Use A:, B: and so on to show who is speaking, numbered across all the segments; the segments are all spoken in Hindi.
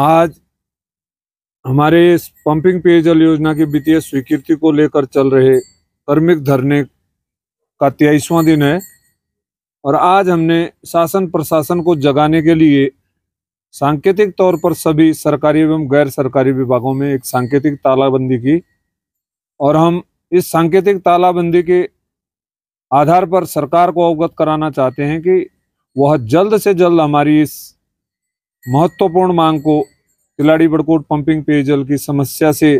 A: आज हमारे इस पंपिंग पेयजल योजना की वित्तीय स्वीकृति को लेकर चल रहे कर्मिक धरने का तेईसवां दिन है और आज हमने शासन प्रशासन को जगाने के लिए सांकेतिक तौर पर सभी सरकारी एवं गैर सरकारी विभागों में एक सांकेतिक तालाबंदी की और हम इस सांकेतिक तालाबंदी के आधार पर सरकार को अवगत कराना चाहते हैं कि वह जल्द से जल्द हमारी इस महत्वपूर्ण मांग को तिलाड़ी बड़कोट पंपिंग पेयजल की समस्या से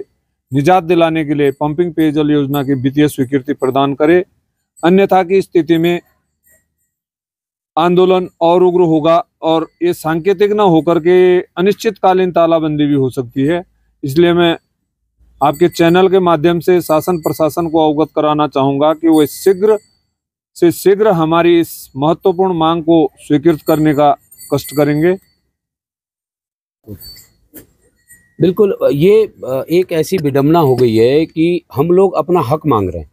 A: निजात दिलाने के लिए पंपिंग पेयजल योजना की वित्तीय स्वीकृति प्रदान करे अन्यथा की स्थिति में आंदोलन और उग्र होगा और ये सांकेतिक न होकर के अनिश्चितकालीन तालाबंदी भी हो सकती है इसलिए मैं आपके चैनल के माध्यम से शासन प्रशासन को अवगत कराना चाहूँगा कि वह शीघ्र से शीघ्र हमारी इस महत्वपूर्ण मांग को स्वीकृत करने का कष्ट करेंगे
B: बिल्कुल ये एक ऐसी विडम्बना हो गई है कि हम लोग अपना हक मांग रहे हैं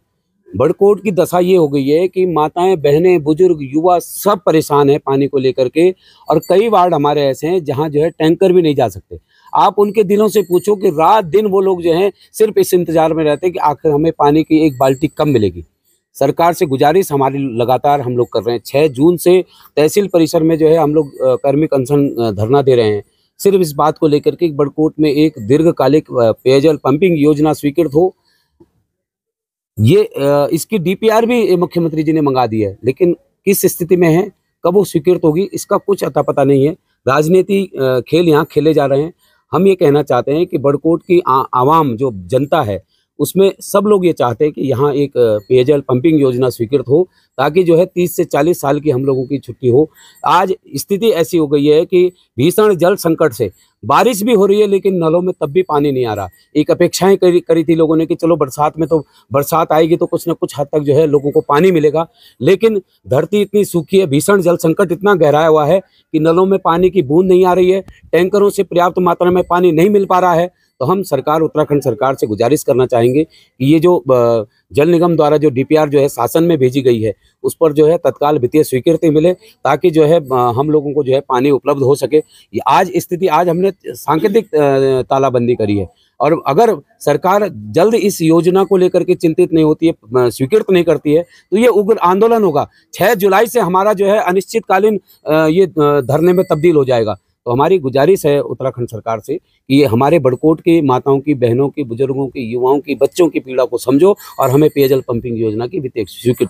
B: बड़कोट की दशा ये हो गई है कि माताएं बहनें बुजुर्ग युवा सब परेशान हैं पानी को लेकर के और कई वार्ड हमारे ऐसे हैं जहां जो है टैंकर भी नहीं जा सकते आप उनके दिलों से पूछो कि रात दिन वो लोग जो हैं सिर्फ इस इंतजार में रहते हैं कि आखिर हमें पानी की एक बाल्टी कम मिलेगी सरकार से गुजारिश हमारी लगातार हम लोग कर रहे हैं छः जून से तहसील परिसर में जो है हम लोग कर्मी अनशन धरना दे रहे हैं सिर्फ इस बात को लेकर के बड़कोट में एक दीर्घकालिक पेयजल पंपिंग योजना स्वीकृत हो ये इसकी डीपीआर भी मुख्यमंत्री जी ने मंगा दी है लेकिन किस स्थिति में है कब वो स्वीकृत होगी इसका कुछ अता पता नहीं है राजनीति खेल यहाँ खेले जा रहे हैं हम ये कहना चाहते हैं कि बड़कोट की आ, आवाम जो जनता है उसमें सब लोग ये चाहते हैं कि यहाँ एक पेयजल पंपिंग योजना स्वीकृत हो ताकि जो है तीस से चालीस साल की हम लोगों की छुट्टी हो आज स्थिति ऐसी हो गई है कि भीषण जल संकट से बारिश भी हो रही है लेकिन नलों में तब भी पानी नहीं आ रहा एक अपेक्षाएं करी करी थी लोगों ने कि चलो बरसात में तो बरसात आएगी तो कुछ ना कुछ हद तक जो है लोगों को पानी मिलेगा लेकिन धरती इतनी सूखी है भीषण जल संकट इतना गहराया हुआ है कि नलों में पानी की बूंद नहीं आ रही है टैंकरों से पर्याप्त मात्रा में पानी नहीं मिल पा रहा है तो हम सरकार उत्तराखंड सरकार से गुजारिश करना चाहेंगे कि ये जो जल निगम द्वारा जो डीपीआर जो है शासन में भेजी गई है उस पर जो है तत्काल वित्तीय स्वीकृति मिले ताकि जो है हम लोगों को जो है पानी उपलब्ध हो सके आज स्थिति आज हमने सांकेतिक तालाबंदी करी है और अगर सरकार जल्द इस योजना को लेकर के चिंतित नहीं होती है स्वीकृत नहीं करती है तो ये उग्र आंदोलन होगा 6 जुलाई से हमारा जो है अनिश्चितकालीन ये धरने में तब्दील हो जाएगा तो हमारी गुजारिश है उत्तराखंड सरकार से कि ये हमारे बड़कोट की माताओं की बहनों की बुजुर्गों की युवाओं की बच्चों की पीड़ा को समझो और हमें पेयजल पंपिंग योजना की वित्तीय स्वीकृति